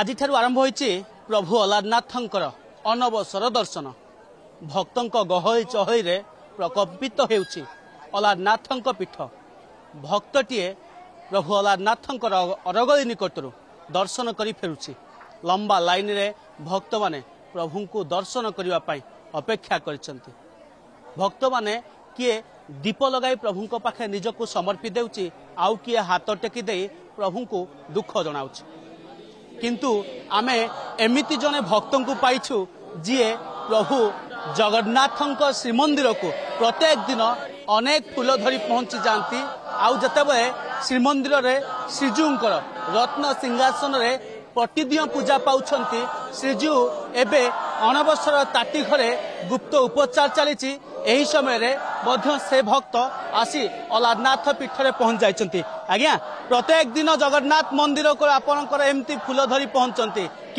ଆଜିଠାରୁ ଆରମ୍ଭ ହୋଇଛି ପ୍ରଭୁ ଅଲାରନାଥଙ୍କର ଅନବସର ଦର୍ଶନ ଭକ୍ତଙ୍କ ଗହଳି ଚହଳିରେ ପ୍ରକମ୍ପିତ ହେଉଛି ଅଲାରନାଥଙ୍କ ପୀଠ ଭକ୍ତଟିଏ ପ୍ରଭୁ ଅଲାରନାଥଙ୍କର ଅରଗଳି ନିକଟରୁ ଦର୍ଶନ କରି ଫେରୁଛି ଲମ୍ବା ଲାଇନ୍ରେ ଭକ୍ତମାନେ ପ୍ରଭୁଙ୍କୁ ଦର୍ଶନ କରିବା ପାଇଁ ଅପେକ୍ଷା କରିଛନ୍ତି ଭକ୍ତମାନେ କିଏ ଦୀପ ଲଗାଇ ପ୍ରଭୁଙ୍କ ପାଖରେ ନିଜକୁ ସମର୍ପି ଦେଉଛି ଆଉ କିଏ ହାତ ଟେକି ଦେଇ ପ୍ରଭୁଙ୍କୁ ଦୁଃଖ ଜଣାଉଛି କିନ୍ତୁ ଆମେ ଏମିତି ଜଣେ ଭକ୍ତଙ୍କୁ ପାଇଛୁ ଯିଏ ପ୍ରଭୁ ଜଗନ୍ନାଥଙ୍କ ଶ୍ରୀମନ୍ଦିରକୁ ପ୍ରତ୍ୟେକ ଦିନ ଅନେକ ଫୁଲ ଧରି ପହଞ୍ଚି ଯାଆନ୍ତି ଆଉ ଯେତେବେଳେ ଶ୍ରୀମନ୍ଦିରରେ ଶ୍ରୀଜୀଉଙ୍କର ରତ୍ନ ସିଂହାସନରେ ପ୍ରତିଦିନ ପୂଜା ପାଉଛନ୍ତି ଶ୍ରୀଜୀଉ ଏବେ অনবসর তাটি ঘরে গুপ্ত উপচার চালিছি এই সময়ের से भक्त आसि अलादनाथ पीठले पहुँच आज्ञा प्रत्येक दिन जगन्नाथ मन्दिरको आपणको एमि फुल धरि पहुँच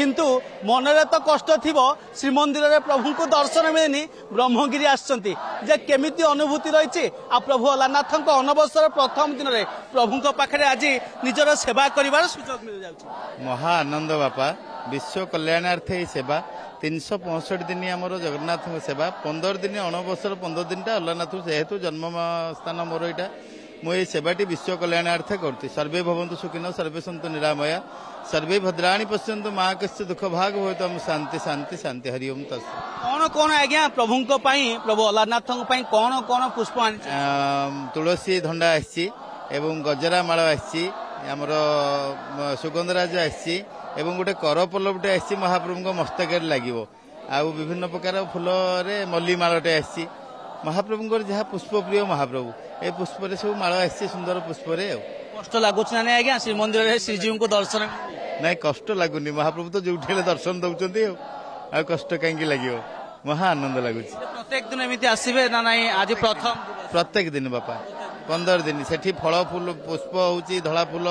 কিন্তু মনরে তো কষ্ট থিব শ্রীমন্দিরের প্রভুঙ্কু দর্শন মিলেনি ব্রহ্মগিরি আসছন্তি যে কেমিতি অনুভূতি রয়েছে আর প্রভু অলানাথঙ্ক অনবসর প্রথম দিনরে প্রভুঙ্ক পাখে আজি নিজের সেবা করিবার সুযোগ মিলে যাচ্ছে মহা আনন্দ বাপা বিশ্ব কল্যাণার্থে এই সেবা তিনশো পঁয়ষট্টি দিন আমার জগন্নাথ সেবা পনেরো দিন অনবসর পনেরো দিনটা অলানাথ હેતુ હેતુ જન્મમાં સ્થાન મોર એଇଟା ମୁଁ ଏହି ସେବାଟି ବିଶ୍ୱ କଲ୍ୟାଣାର୍ଥେ କରୁଛି ସର୍ବେ ଭବନ୍ତୁ ସୁଖିନ ସର୍ବେ ସନ୍ତୁ ନିରାମୟା ସର୍ବେ ଭଦ୍ରାଣୀ ପଶ୍ୟନ୍ତୁ ମା କଶ୍ୟ ଦୁଃଖ ଭାଗ ହୁଏତ ଆମ ଶାନ୍ତି ଶାନ୍ତି ଶାନ୍ତି ହରି ଓମ୍ ତସ୍ କ'ଣ କ'ଣ ଆଜ୍ଞା ପ୍ରଭୁଙ୍କ ପାଇଁ ପ୍ରଭୁ ଅଲାରନାଥଙ୍କ ପାଇଁ କ'ଣ କ'ଣ ପୁଷ୍ପ ତୁଳସୀ ଧଣ୍ଡା ଆସିଛି ଏବଂ ଗଜରା ମାଳ ଆସିଛି ଆମର ସୁଗନ୍ଧରାଜ ଆସିଛି ଏବଂ ଗୋଟେ କର ପଲ୍ଲବଟେ ଆସିଛି ମହାପ୍ରଭୁଙ୍କ ମସ୍ତକରେ ଲାଗିବ ଆଉ ବିଭିନ୍ନ ପ୍ରକାର ଫୁଲରେ ମଲ୍ଲିମାଳଟେ ଆସିଛି ମହାପ୍ରଭୁଙ୍କର ଯାହା ପୁଷ୍ପପ୍ରିୟ ମହାପ୍ରଭୁ ଏ ପୁଷ୍ପରେ ସବୁ ମାଳ ଆସିଛି ସୁନ୍ଦର ପୁଷ୍ପରେ ଆଉ କଷ୍ଟ কষ্ট লাগুছে না আজ্ঞা শ্রীমন্দিরে শ্রীজীউঙ্কু ଦର୍ଶନ ନାଇଁ କଷ୍ଟ ଲାଗୁନି ମହାପ୍ରଭୁ ତ ଯେଉଁଠି ହେଲେ ଦର୍ଶନ ଦେଉଛନ୍ତି ଆଉ ଆଉ କଷ୍ଟ କାହିଁକି ଲାଗିବ ମହା ଆନନ୍ଦ ଲାଗୁଛି ପ୍ରତ୍ୟେକ ଦିନ ଏମିତି ଆସିବେ ନା ନାଇଁ ଆଜି ପ୍ରଥମ ପ୍ରତ୍ୟେକ ଦିନ ବାପା ପନ୍ଦର ଦିନ ସେଠି ଫଳ ଫୁଲ ପୁଷ୍ପ ହେଉଛି ଧଳା ଫୁଲ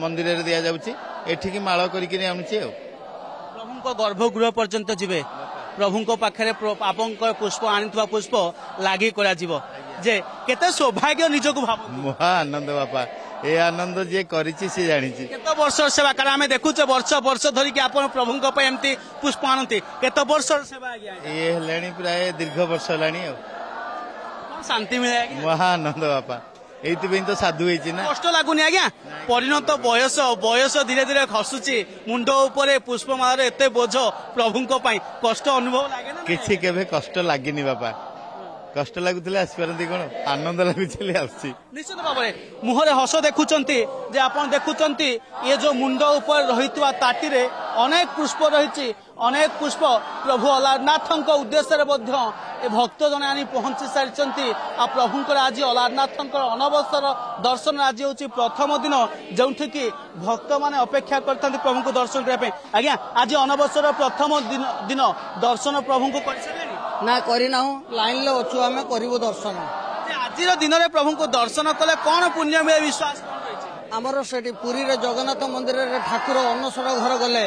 ମନ୍ଦିରରେ ଦିଆଯାଉଛି ଏଠିକି ମାଳ କରିକିରି ଆଣୁଛି ଆଉ ପ୍ରଭୁଙ୍କ ଗର୍ଭଗୃହ ପର୍ଯ୍ୟନ୍ତ ଯିବେ প্রভুঙ্ পাখে পাপঙ্ক পুষ্প আনিথিবা পুষ্প লাগি করা যে কেতে সৌভাগ্য নিজকে ভাব মহা আনন্দ বাপা এ আনন্দ যে করেছি সে জানিছি কত বর্ষ সেবা কারণ আমি দেখুছে বর্ষ বর্ষ ধরিকি আপনার প্রভুঙ্ক পাই এমতি পুষ্প আনন্তি কত বর্ষ সেবা আজ্ঞা ইয়ে হলানি প্রায় দীর্ঘ বর্ষ হলানি শান্তি মিলে মহা আনন্দ বাপা এইপাই সাধু হয়েছি না কষ্ট লাগুনি আজ্ঞা পরিণত বয়স বয়স ধীরে ধীরে খসুছি মুন্ড উপরে পুষ্পমালার এত বোঝ প্রভুঙ্ কষ্ট অনুভব কিছু কেবে কষ্ট লাগিনি বাপা কষ্ট লাগুলে আসিপারতি কোণ আনন্দ লাগুলে আসছি নিশ্চিত ভাবে মুহরে হস দেখুম যে আপনার দেখুম ইয়ে যে মুন্ড উপরে রয়েছে তাটি অনেক পুষ্প রয়েছে অনেক পুষ্প প্রভু অলারনাথ উদ্দেশ্যে মধ্য ଭକ୍ତ ଜଣେ ଆଣି ପହଞ୍ଚି ସାରିଛନ୍ତି ଆଉ ପ୍ରଭୁଙ୍କର ଆଜି ଅଲାରନାଥଙ୍କର ଅନବସର ଦର୍ଶନ ଆଜି ହେଉଛି ପ୍ରଥମ ଦିନ ଯେଉଁଠିକି ଭକ୍ତମାନେ ଅପେକ୍ଷା କରିଥାନ୍ତି ପ୍ରଭୁଙ୍କୁ ଦର୍ଶନ କରିବା ପାଇଁ ଆଜ୍ଞା ଆଜି ଅନବସର ପ୍ରଥମ ଦିନ ଦର୍ଶନ ପ୍ରଭୁଙ୍କୁ କରିସାରିଲେଣି ନା କରିନାହୁଁ ଲାଇନ୍ରେ ଅଛୁ ଆମେ କରିବୁ ଦର୍ଶନ ଆଜିର ଦିନରେ ପ୍ରଭୁଙ୍କୁ ଦର୍ଶନ କଲେ କ'ଣ ପୁଣ୍ୟ ମିଳେ ବିଶ୍ୱାସ ଆମର ସେଠି ପୁରୀରେ ଜଗନ୍ନାଥ ମନ୍ଦିରରେ ଠାକୁର ଅନସର ଘର ଗଲେ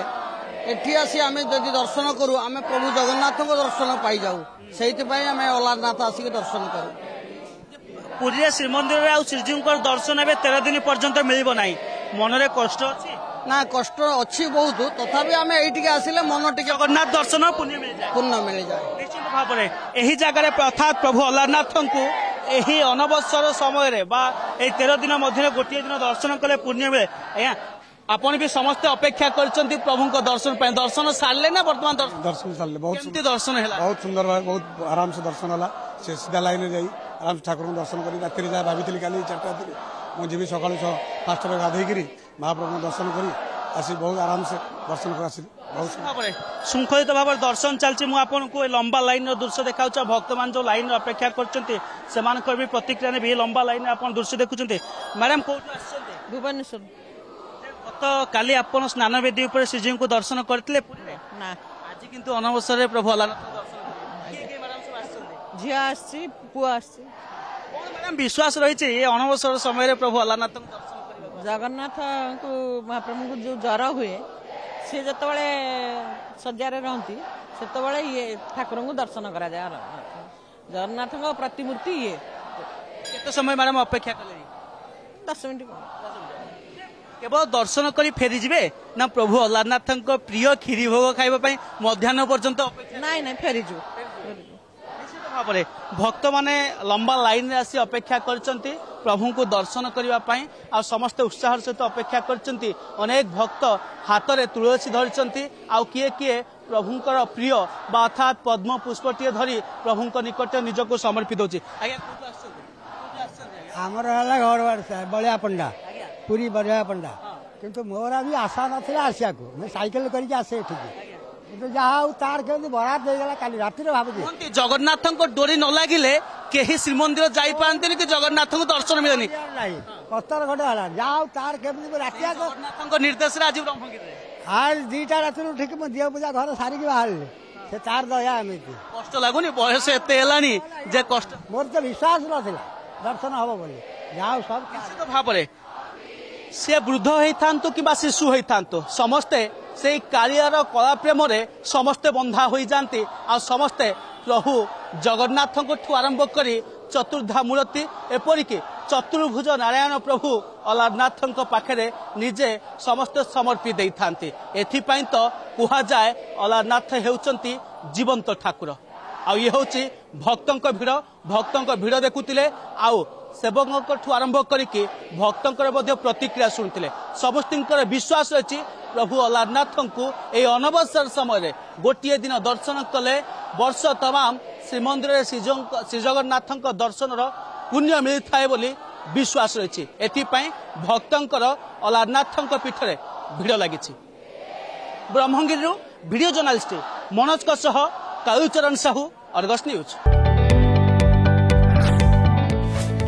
ଏଠି ଆସି ଆମେ ଯଦି ଦର୍ଶନ କରୁ ଆମେ ପ୍ରଭୁ ଜଗନ୍ନାଥଙ୍କ ଦର୍ଶନ ପାଇଯାଉ ସେଇଥିପାଇଁ ଆମେ ଅଲାରନାଥ ଆସିକି ଦର୍ଶନ କରୁ ପୁରୀରେ ଶ୍ରୀମନ୍ଦିରରେ ଆଉ ଶ୍ରୀଜୀଉଙ୍କର ଦର୍ଶନ ଏବେ ତେର ଦିନ ପର୍ଯ୍ୟନ୍ତ ମିଳିବ ନାହିଁ ମନରେ କଷ୍ଟ ଅଛି ନା କଷ୍ଟ ଅଛି ବହୁତ ତଥାପି ଆମେ ଏଇଠିକି ଆସିଲେ ମନ ଟିକେ ଜଗନ୍ନାଥ ଦର୍ଶନ ପୂର୍ଣ୍ଣ ମିଳିଯାଏ ନିଶ୍ଚିତ ଭାବରେ ଏହି ଜାଗାରେ ଅର୍ଥାତ୍ ପ୍ରଭୁ ଅଲାରନାଥଙ୍କୁ ଏହି ଅନବସର ସମୟରେ ବା ଏହି ତେର ଦିନ ମଧ୍ୟରେ ଗୋଟିଏ ଦିନ ଦର୍ଶନ କଲେ ପୁଣ୍ୟ ମିଳେ ଆଜ୍ଞା আপন বি সমস্ত অপেক্ষা করছেন প্রভুঙ্ক দর্শন পাই দর্শন সারলে না বর্তমান দর্শন সারলে বহুত কেমতি দর্শন হেলা বহুত সুন্দর ভাবে বহুত আরামসে দর্শন হলা সে সিধা লাইনে যাই আরামসে ঠাকুরଙ୍କୁ দর্শন করি রাত্রে যা ভাবিଥିଲି কালি চারটা রাত্রে ମୁଁ ଯିବି ସକାଳୁ ଛଅ ପାଞ୍ଚଟାରେ ଗାଧୋଇକିରି ମହାପ୍ରଭୁଙ୍କୁ ଦର୍ଶନ କରି ଆସି ବହୁତ ଆରାମସେ ଦର୍ଶନ କରି ଆସିଲି ବହୁତ ଭାବରେ ଶୃଙ୍ଖଳିତ ଭାବରେ ଦର୍ଶନ ଚାଲିଛି ମୁଁ ଆପଣଙ୍କୁ ଏ ଲମ୍ବା ଲାଇନ୍ର ଦୃଶ୍ୟ ଦେଖାଉଛି ଭକ୍ତମାନେ ଯେଉଁ ଲାଇନ୍ରେ ଅପେକ୍ଷା କରୁଛନ୍ତି ସେମାନଙ୍କର ବି ପ୍ରତିକ୍ରିୟା ନେବି ଏ ଲମ୍ବା ଲାଇନ୍ରେ ଆପଣ ଦୃଶ୍ୟ ଦେଖୁଛନ୍ତି ମ୍ୟାଡ଼ାମ୍ କେଉଁଠୁ ଆସିଛନ୍ତି ଭୁବନେଶ୍ୱର ତ କାଲି ଆପଣ ସ୍ନାନ ବେଦୀ ଉପରେ ଶ୍ରୀଜୀଉଙ୍କୁ ଦର୍ଶନ କରିଥିଲେ ପୁରୀରେ ନା ଆଜି କିନ୍ତୁ ଅନବସରରେ ପ୍ରଭୁ ଅଲାନାଥ ଝିଅ ଆସିଛି ପୁଅ ଆସିଛି ମ୍ୟାଡ଼ାମ୍ ବିଶ୍ୱାସ ରହିଛି ଅନବସର ସମୟରେ ପ୍ରଭୁ ଅଲାନାଥଙ୍କୁ ଜଗନ୍ନାଥଙ୍କୁ ମହାପ୍ରଭୁଙ୍କୁ ଯେଉଁ ଜ୍ୱର ହୁଏ ସେ ଯେତେବେଳେ ଶଯ୍ୟାରେ ରହନ୍ତି ସେତେବେଳେ ଇଏ ଠାକୁରଙ୍କୁ ଦର୍ଶନ କରାଯାଏ ଜଗନ୍ନାଥଙ୍କ ପ୍ରତିମୂର୍ତ୍ତି ଇଏ କେତେ ସମୟ ମ୍ୟାଡ଼ାମ୍ ଅପେକ୍ଷା କଲେଣି ଦଶ ମିନିଟ୍ কেবল দর্শন করে ফেরি যাবে না প্রভু অলারনাথ প্রিয় ক্ষীরি ভোগ খাইবা মধ্যাহ্ন পর্যন্ত না ভাবে ভক্ত মানে লম্বা লাইনে আসি অপেক্ষা করছেন প্রভুঙ্কু দর্শন করা সমস্তে উৎসাহর সহ অপেক্ষা করছেন অনেক ভক্ত হাতরে তুলসী ধরছেন আয়ে কিয়ে প্রভুঙ্কর প্রিয় বা অর্থাৎ পদ্ম পুষ্পটি ধরি প্রভুঙ্ক নিকট নিজকে সমর্পিত দেছি আজ্ঞা আমার হল ঘর বাড়ি বলিয়া পণ্ডা ପୁରୀ ବରେବା ପଣ୍ଡା କିନ୍ତୁ ମୋର ବି ଆଶା ନଥିଲା ଆସିବାକୁ ମୁଁ ସାଇକେଲ କରିକି ଆସେ ଏଠିକି କିନ୍ତୁ ଯାହା ହଉ ତାର କେମିତି ବରାଦ ହେଇଗଲା କାଲି ରାତିରେ ଭାବୁଛି ଜଗନ୍ନାଥଙ୍କ ଡୋରି ନ ଲାଗିଲେ କେହି ଶ୍ରୀମନ୍ଦିର ଯାଇପାରନ୍ତିନି କି ଜଗନ୍ନାଥଙ୍କୁ ଦର୍ଶନ ମିଳେନି ନାହିଁ କଷ୍ଟର ଘଟ ହେଲା ଯାହା ହଉ ତାର କେମିତି ରାତି ଜଗନ୍ନାଥଙ୍କ ନିର୍ଦ୍ଦେଶରେ ଆଜି ଆଜି ଦିଟା ରାତିରୁ ଠିକ ମୁଁ ଦିଅ ପୂଜା ଘର ସାରିକି ବାହାରିଲି ସେ ତାର ଦୟା ଏମିତି କଷ୍ଟ ଲାଗୁନି ବୟସ ଏତେ ହେଲାଣି ଯେ କଷ୍ଟ ମୋର ତ ବିଶ୍ୱାସ ନଥିଲା ଦର୍ଶନ ହବ ବୋଲି ଯାହା ହଉ ସବୁ ନିଶ୍ଚିତ ଭାବରେ সে ବୃଦ୍ଧ ହୋଇଥାନ୍ତୁ କିମ୍ବା ଶିଶୁ ହୋଇଥାନ୍ତୁ ସମସ୍ତେ ସେଇ କାଳିଆର କଳା ପ୍ରେମରେ ସମସ୍ତେ ବନ୍ଧା ହୋଇଯାଆନ୍ତି ଆଉ ସମସ୍ତେ ପ୍ରଭୁ ଜଗନ୍ନାଥଙ୍କଠୁ ଆରମ୍ଭ କରି ଚତୁର୍ଦ୍ଧା ମୂର୍ତ୍ତି ଏପରିକି ଚତୁର୍ଭୁଜ ନାରାୟଣ ପ୍ରଭୁ ଅଲାରନାଥଙ୍କ ପାଖରେ ନିଜେ ସମସ୍ତେ ସମର୍ପି ଦେଇଥାନ୍ତି ଏଥିପାଇଁ ତ କୁହାଯାଏ ଅଲାରନାଥ ହେଉଛନ୍ତି ଜୀବନ୍ତ ଠାକୁର ଆଉ ଇଏ ହେଉଛି ଭକ୍ତଙ୍କ ଭିଡ଼ ଭକ୍ତଙ୍କ ଭିଡ଼ ଦେଖୁଥିଲେ ଆଉ ସେବକଙ୍କଠୁ ଆରମ୍ଭ କରିକି ଭକ୍ତଙ୍କର ମଧ୍ୟ ପ୍ରତିକ୍ରିୟା ଶୁଣିଥିଲେ ସମସ୍ତଙ୍କର ବିଶ୍ୱାସ ଅଛି ପ୍ରଭୁ ଅଲାରନାଥଙ୍କୁ ଏହି ଅନବସର ସମୟରେ ଗୋଟିଏ ଦିନ ଦର୍ଶନ କଲେ ବର୍ଷ ତମାମ ଶ୍ରୀମନ୍ଦିରରେ ଶ୍ରୀଜଗନ୍ନାଥଙ୍କ ଦର୍ଶନର ପୁଣ୍ୟ ମିଳିଥାଏ ବୋଲି ବିଶ୍ୱାସ ରହିଛି ଏଥିପାଇଁ ଭକ୍ତଙ୍କର ଅଲାରନାଥଙ୍କ ପୀଠରେ ଭିଡ଼ ଲାଗିଛି ବ୍ରହ୍ମଗିରିରୁ ଭିଡ଼ିଓ ଜର୍ଣ୍ଣାଲିଷ୍ଟ ମନୋଜଙ୍କ ସହ କାଳୁଚରଣ ସାହୁ ଅର୍ଗସ୍ ନ୍ୟୁଜ୍